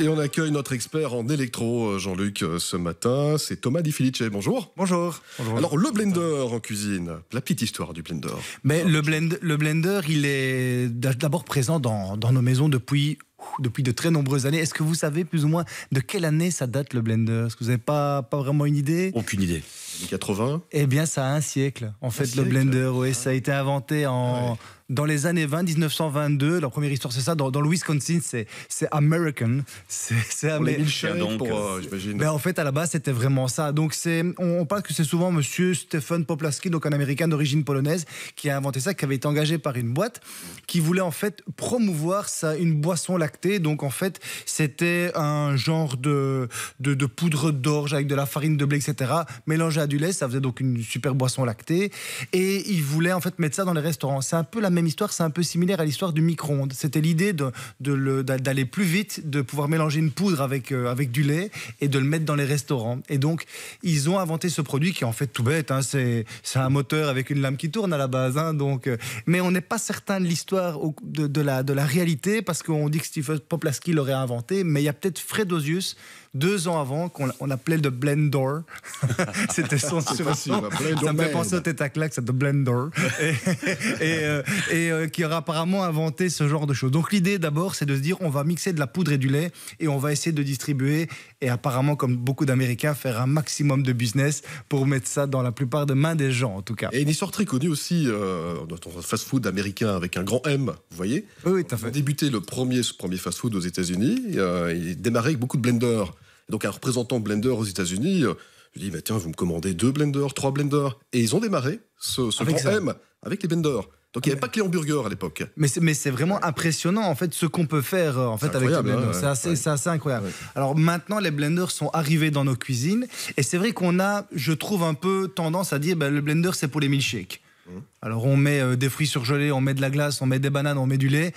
Et on accueille notre expert en électro, euh, Jean-Luc, euh, ce matin. C'est Thomas Di Felice. Bonjour. Bonjour. Alors, le blender en cuisine, la petite histoire du blender. Mais le, blender, il est d'abord présent dans nos maisons depuis depuis de très nombreuses années. Est-ce que vous savez plus ou moins de quelle année ça date le Blender Est-ce que vous n'avez pas, pas vraiment une idée Aucune idée. 80 Eh bien, ça a un siècle. En fait, le Blender, oui, ça a été inventé en... dans les années 20, 1922, La première histoire, c'est ça. Dans, dans, le Wisconsin, c'est American. C'est American. Donc, pour, euh, euh ben, en fait, à la base, c'était vraiment ça. Donc, on, on parle que c'est souvent monsieur Stephen Poplaski, donc un Américain d'origine polonaise, qui a inventé ça, qui avait été engagé par une boîte, qui voulait en fait promouvoir ça, une boisson lactée donc en fait, c'était un genre de, de, poudre d'orge avec de la farine de blé, etc. Mélangé à du lait, ça faisait donc une super boisson lactée. Et ils voulaient en fait mettre ça dans les restaurants. C'est un peu la même histoire, c'est un peu similaire à l'histoire du micro-ondes. C'était l'idée d'aller de, d'aller plus vite, de pouvoir mélanger une poudre avec, euh, avec du lait et de le mettre dans les restaurants. Et donc, ils ont inventé ce produit qui est en fait tout bête. Hein. c'est un moteur avec une lame qui tourne à la base. Hein. donc, euh, mais on n'est pas certain de l'histoire de, de, la, de la réalité parce qu'on dit que Poplaski l'aurait inventé, mais il y a peut-être Fred deux ans avant qu'on appelait le blender, C'était son surnom. Ça me fait penser au tête à claque, c'est le Blendor. et, euh, euh, qui aura apparemment inventé ce genre de choses. Donc l'idée d'abord, c'est de se dire on va mixer de la poudre et du lait et on va essayer de distribuer et apparemment, comme beaucoup d'Américains, faire un maximum de business pour mettre ça dans la plupart des mains des gens en tout cas. Et une histoire très connue aussi euh, dans fast-food américain avec un grand M, vous voyez Oui, tout à fait. On a débuté le premier, ce premier fast-food aux États-Unis. Euh, il démarrait avec beaucoup de blenders donc un représentant Blender aux États-Unis, euh, je lui dis, tiens, vous me commandez deux blenders, trois blenders. Et ils ont démarré ce, ce avec M avec les blenders. Donc il n'y avait pas que les hamburgers à l'époque. Mais c'est, vraiment impressionnant en fait ce qu'on peut faire euh, en fait avec les blenders. Hein, c'est, assez, incroyable. Alors maintenant les blenders sont arrivés dans nos cuisines et c'est vrai qu'on a, je trouve un peu tendance à dire ben, le blender c'est pour les milkshakes. Hum. Alors on met euh, des fruits surgelés, on met de la glace, on met des bananes, on met du lait.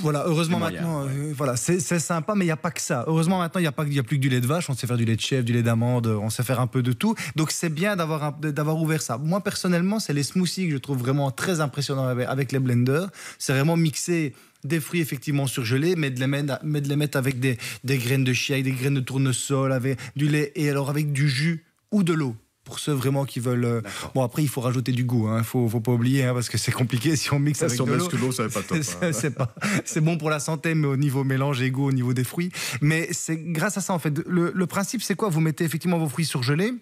Voilà, heureusement maintenant, euh, voilà, c'est sympa, mais il n'y a pas que ça. Heureusement maintenant, il n'y a, pas, y a plus que du lait de vache, on sait faire du lait de chèvre, du lait d'amande, euh, on sait faire un peu de tout. Donc c'est bien d'avoir ouvert ça. Moi personnellement, c'est les smoothies que je trouve vraiment très impressionnants avec, les blenders. C'est vraiment mixer des fruits effectivement surgelés, mais de les mettre, avec des, des graines de chia, des graines de tournesol, avec du lait et alors avec du jus ou de l'eau pour ceux vraiment qui veulent. Euh, bon, après, il faut rajouter du goût. Hein. Il hein. ne faut, pas oublier, hein, parce que c'est compliqué si on mixe ça ah, sur de l'eau. Hein. c'est pas c'est bon pour la santé, mais au niveau mélange et goût, au niveau des fruits. Mais c'est grâce à ça, en fait. le principe, c'est quoi Vous mettez effectivement vos fruits surgelés.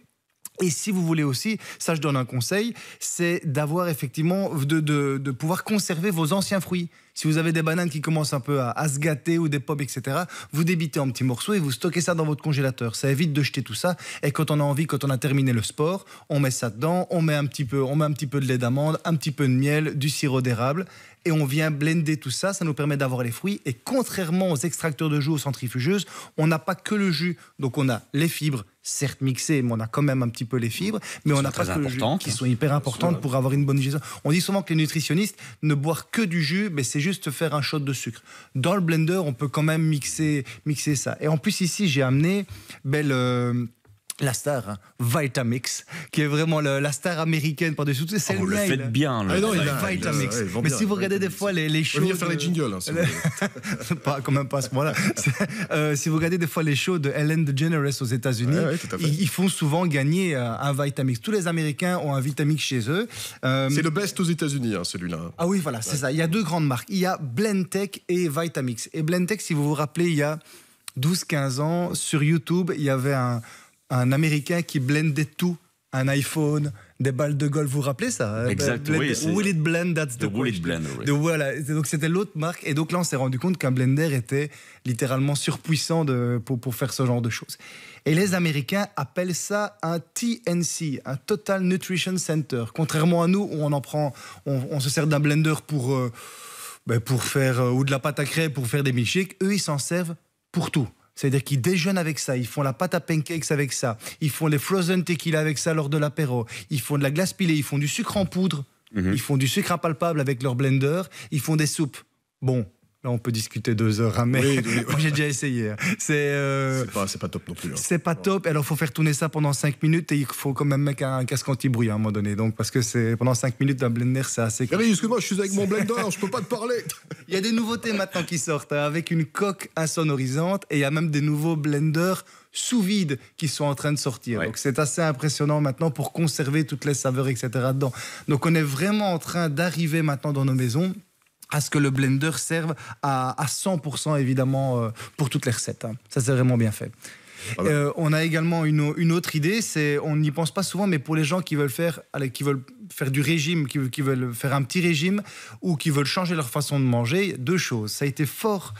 Et si vous voulez aussi, ça je donne un conseil, c'est d'avoir effectivement, de, pouvoir conserver vos anciens fruits. Si vous avez des bananes qui commencent un peu à, se gâter ou des pommes, etc., vous débitez en petits morceaux et vous stockez ça dans votre congélateur. Ça évite de jeter tout ça. Et quand on a envie, quand on a terminé le sport, on met ça dedans, on met un petit peu, on met un petit peu de lait d'amande, un petit peu de miel, du sirop d'érable et on vient blender tout ça. Ça nous permet d'avoir les fruits. Et contrairement aux extracteurs de jus, aux centrifugeuses, on n'a pas que le jus. Donc on a les fibres, certes mixé, mais on a quand même un petit peu les fibres, mais on a pas que qui hein. sont hyper importantes pour avoir une bonne digestion. On dit souvent que les nutritionnistes ne boivent que du jus, mais c'est juste faire un shot de sucre. Dans le blender, on peut quand même mixer, mixer ça. Et en plus, ici, j'ai amené belle la star, hein, Vitamix, qui est vraiment la star américaine par-dessus tout. C'est oh, le, faites bien, le ah Vitamix. mais si vous regardez des fois les, shows. Venir faire les jingles, hein, pas, quand même pas à ce moment-là. Euh, si vous regardez des fois les shows de Ellen DeGeneres aux États-Unis, ils, font souvent gagner euh, un Vitamix. Tous les Américains ont un Vitamix chez eux. Euh, c'est le best aux États-Unis, hein, celui-là. Ah oui, voilà, c'est ça. Il y a deux grandes marques. Il y a Blendtec et Vitamix. Et Blendtec, si vous vous rappelez, il y a 12-15 ans, sur YouTube, il y avait un un Américain qui blendait tout, un iPhone, des balles de golf, vous vous rappelez ça hein, Exactement, oui, Will it blend, that's the, the will it blend, oui. donc c'était l'autre marque. Et donc là, on s'est rendu compte qu'un blender était littéralement surpuissant pour, faire ce genre de choses. Et les Américains appellent ça un TNC, un Total Nutrition Center. Contrairement à nous, où on en prend, on, se sert d'un blender pour, euh, ben, pour faire, euh, ou de la pâte à crêpes pour faire des milkshakes, eux, ils s'en servent pour tout. C'est-à-dire qu'ils déjeunent avec ça, ils font la pâte à pancakes avec ça, ils font les frozen tequila avec ça lors de l'apéro, ils font de la glace pilée, ils font du sucre en poudre, mhm. ils font du sucre impalpable avec leur blender, ils font des soupes. Bon, Là, on peut discuter deux heures, à mais oui, j'ai déjà essayé. Hein. C'est euh... pas, top non plus. Hein. C'est pas top. Alors, il faut faire tourner ça pendant cinq minutes et il faut quand même mettre un, casque anti-bruit hein, à un moment donné. Donc, parce que c'est pendant cinq minutes, un blender, c'est assez. Eh mais excuse-moi, je suis avec mon blender, je peux pas te parler. Il y a des nouveautés maintenant qui sortent avec une coque insonorisante et il y a même des nouveaux blenders sous vide qui sont en train de sortir. Donc c'est assez impressionnant maintenant pour conserver toutes les saveurs, etc. dedans. Donc on est vraiment en train d'arriver maintenant dans nos maisons à ce que le blender serve à, 100% évidemment euh, pour toutes les recettes. Hein. Ça c'est vraiment bien fait. Ah bah. euh, on a également une, autre idée, c'est on n'y pense pas souvent, mais pour les gens qui veulent faire, qui veulent faire du régime, qui, veulent faire un petit régime ou qui veulent changer leur façon de manger, deux choses. Ça a été fort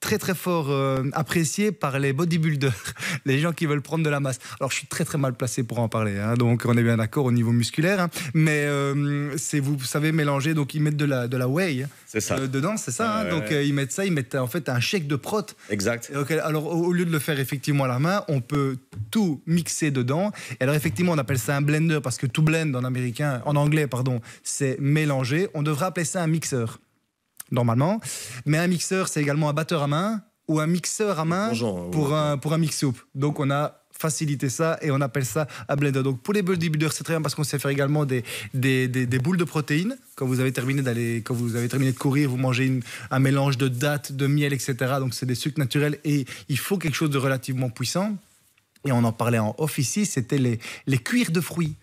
très très fort euh, apprécié par les bodybuilders, les gens qui veulent prendre de la masse. Alors je suis très très mal placé pour en parler, hein, donc on est bien d'accord au niveau musculaire, hein. mais euh, c'est vous savez mélanger, donc ils mettent de la de la whey hein, euh, dedans, c'est ça. donc ils mettent ça, ils mettent en fait un chèque de prot. Exact. alors au lieu de le faire effectivement à la main, on peut tout mixer dedans. alors effectivement on appelle ça un blender parce que tout blend en américain, en anglais pardon, c'est mélanger. On devrait appeler ça un mixeur normalement. Mais un mixeur, c'est également un batteur à main ou un mixeur à main euh, pour, un, pour un mix soup. Donc on a facilité ça et on appelle ça un blender. Donc pour les bodybuilders, c'est très bien parce qu'on sait faire également des, des, boules de protéines. Quand vous avez terminé d'aller, quand vous avez terminé de courir, vous mangez un mélange de dattes, de miel, etc. Donc c'est des sucres naturels et il faut quelque chose de relativement puissant. Et on en parlait en off ici, c'était les cuirs de fruits.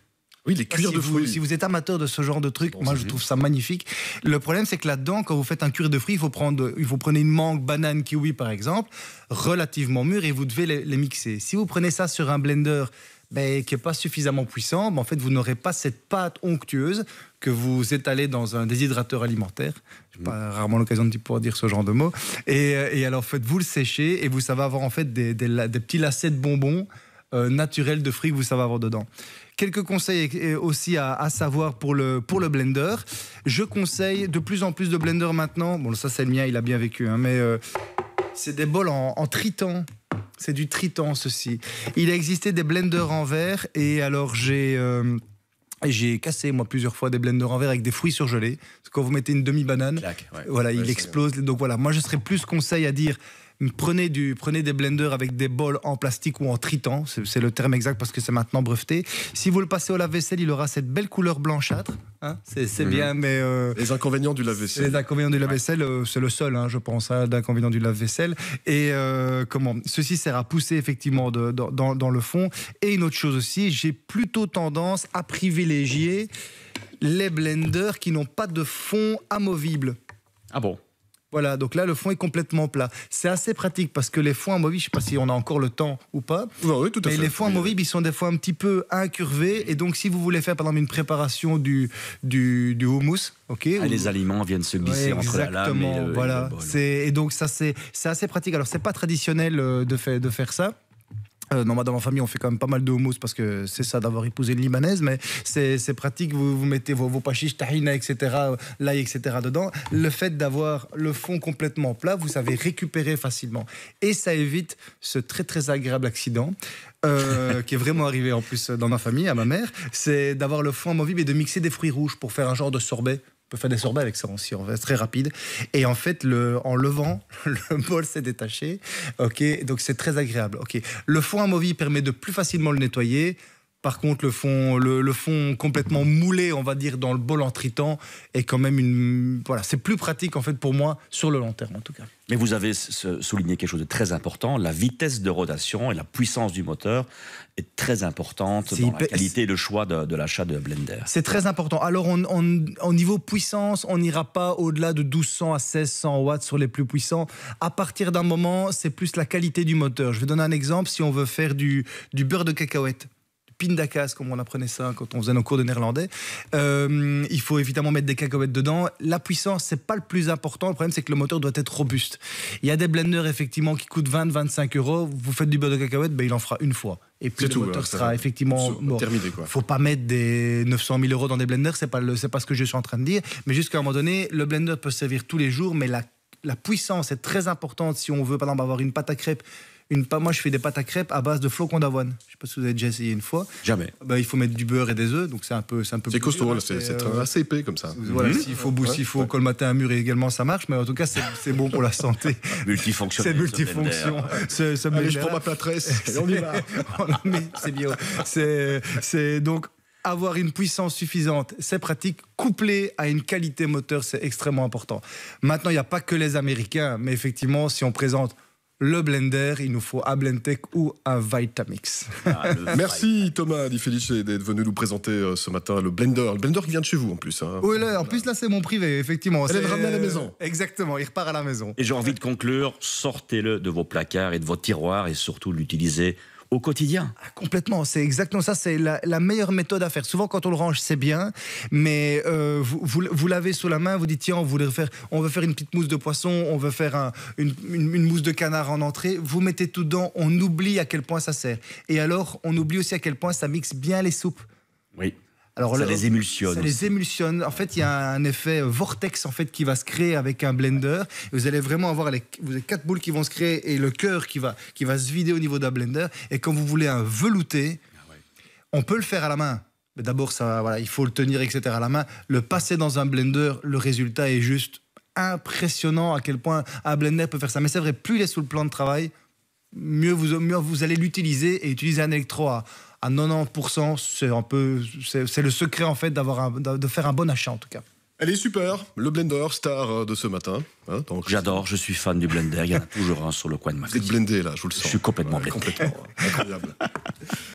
Oui, les cuirs si de fruits. Vous, si vous êtes amateur de ce genre de truc, moi je trouve ça magnifique. Le problème, c'est que là-dedans, quand vous faites un cuir de fruits, il faut prendre, une mangue, banane, kiwi par exemple, relativement mûre, et vous devez les, mixer. Si vous prenez ça sur un blender ben, qui n'est pas suffisamment puissant, ben, en fait, vous n'aurez pas cette pâte onctueuse que vous étalez dans un déshydrateur alimentaire. Je n'ai pas mm. rarement l'occasion de pouvoir dire ce genre de mots. Et, euh, alors, faites vous le sécher et vous, ça va avoir en fait des petits lacets de bonbons euh, naturel de fruits que vous savez avoir dedans. Quelques conseils aussi à, savoir pour le, pour le blender. Je conseille de plus en plus de blenders maintenant. Bon, ça c'est le mien, il a bien vécu, hein, mais euh, c'est des bols en, en triton. C'est du triton ceci. Il a existé des blenders en verre et alors j'ai... Euh, j'ai cassé moi plusieurs fois des blenders en verre avec des fruits surgelés. quand vous mettez une demi banane, voilà, il explose. Donc voilà, moi je serais plus conseil à dire prenez, des blenders avec des bols en plastique ou en triton, c'est le terme exact parce que c'est maintenant breveté. Si vous le passez au lave-vaisselle, il aura cette belle couleur blanchâtre. Hein. c'est mhm. bien, mais. Euh, les inconvénients du lave-vaisselle. Les inconvénients du lave-vaisselle, euh, c'est le seul, hein, je pense, à hein, d'inconvénients du lave-vaisselle. Et euh, comment Ceci sert à pousser effectivement dans le fond. Et une autre chose aussi, j'ai plutôt tendance à privilégier les blenders qui n'ont pas de fond amovible. Ah bon voilà, donc là, le fond est complètement plat. C'est assez pratique parce que les fonds amovibles, je ne sais pas si on a encore le temps ou pas, oui, tout à mais les fonds amovibles, ils sont des fois un petit peu incurvés. Et donc, si vous voulez faire, par exemple, une préparation du, du, du ok ah, Les aliments viennent se glisser entre la voilà. Et, et donc, ça, c'est assez pratique. Alors, c'est pas traditionnel euh, de, fait, de faire ça. Euh, dans ma famille, on fait quand même pas mal de hummus parce que c'est ça d'avoir épousé une Libanaise, mais c'est pratique. Vous, vous mettez vos, vos pachiches, tahina, etc., l'ail, etc. dedans. Le fait d'avoir le fond complètement plat, vous savez récupérer facilement. Et ça évite ce très, très agréable accident. Euh, qui est vraiment arrivé en plus dans ma famille, à ma mère, c'est d'avoir le fond amovible et de mixer des fruits rouges pour faire un genre de sorbet. On peut faire des sorbets avec ça aussi, on très rapide. Et en fait, le, en levant, le bol s'est détaché. Ok, donc c'est très agréable. Ok, le fond amovible permet de plus facilement le nettoyer. Par contre, le fond, le, fond complètement moulé, on va dire, dans le bol en triton, est quand même une. Voilà, c'est plus pratique en fait pour moi sur le long terme en tout cas. Mais vous avez souligné quelque chose de très important la vitesse de rotation et la puissance du moteur est très importante dans la qualité et le choix de, l'achat de Blender. C'est très important. Alors, au en niveau puissance, on n'ira pas au-delà de 1200 à 1600 watts sur les plus puissants. À partir d'un moment, c'est plus la qualité du moteur. Je vais donner un exemple. Si on veut faire du, du beurre de cacahuète, pindakas, comme on apprenait ça quand on faisait nos cours de néerlandais. Euh, il faut évidemment mettre des cacahuètes dedans. La puissance, c'est pas le plus important. Le problème, c'est que le moteur doit être robuste. Il y a des blenders, effectivement, qui coûtent 20-25 euros. Vous faites du beurre de cacahuète, ben, il en fera une fois. Et puis le moteur hein, sera effectivement mort. Faut pas mettre des 900 000 euros dans des blenders, c'est pas, le, pas ce que je suis en train de dire. Mais jusqu'à un moment donné, le blender peut servir tous les jours, mais la la puissance est très importante si on veut, par exemple, avoir une pâte à crêpes moi je fais des pâtes à crêpes à base de flocons d'avoine. Je sais pas si vous avez déjà essayé une fois. Jamais. Bah, il faut mettre du beurre et des œufs, donc c'est un peu c'est un peu. C'est costaud, c'est euh, assez épais comme ça. Voilà, mhm. s'il faut ouais, s'il faut colmater un mur également ça marche, mais en tout cas c'est bon pour la santé. multifonction. C'est multifonction. ça je prends ma plâtresse. on y va. c'est bio. C'est c'est donc avoir une puissance suffisante, c'est pratique, couplé à une qualité moteur, c'est extrêmement important. Maintenant, il n'y a pas que les Américains, mais effectivement, si on présente le blender, il nous faut un Blendtec ou un Vitamix. Ah, Merci Thomas dit Felice d'être venu nous présenter euh, ce matin le blender. Le blender qui vient de chez vous en plus. Hein. Oui, là, en plus là c'est mon privé, effectivement. Il est ramené à la maison. Euh, exactement, il repart à la maison. Et j'ai envie de conclure, sortez-le de vos placards et de vos tiroirs et surtout l'utilisez au quotidien. Ah, complètement, c'est exactement ça, c'est la, meilleure méthode à faire. Souvent quand on le range, c'est bien, mais euh, vous, l'avez sous la main, vous dites tiens, on, voulait faire, on veut faire une petite mousse de poisson, on veut faire une, mousse de canard en entrée, vous mettez tout dedans, on oublie à quel point ça sert. Et alors, on oublie aussi à quel point ça mixe bien les soupes. Oui. Alors, ça les émulsionne. Ça les émulsionne. En fait, il y a un effet euh, vortex en fait qui va se créer avec un blender. vous allez vraiment avoir les, quatre boules qui vont se créer et le cœur qui va, qui va se vider au niveau d'un blender. Et quand vous voulez un velouté, ah on peut le faire à la main. Mais d'abord, ça, voilà, il faut le tenir, etc. à la main. Le passer dans un blender, le résultat est juste impressionnant à quel point un blender peut faire ça. Mais c'est vrai, plus il est sous le plan de travail, mieux vous, mieux vous allez l'utiliser et utiliser un électro à 90%. C'est un peu, c'est le secret en fait d'avoir de faire un bon achat en tout cas. Elle est super, le blender star euh, de ce matin. Hein, J'adore, je suis fan du blender. Il y a toujours un sur le coin de ma Vous êtes là, je vous le sens. Je suis complètement blendé. incroyable.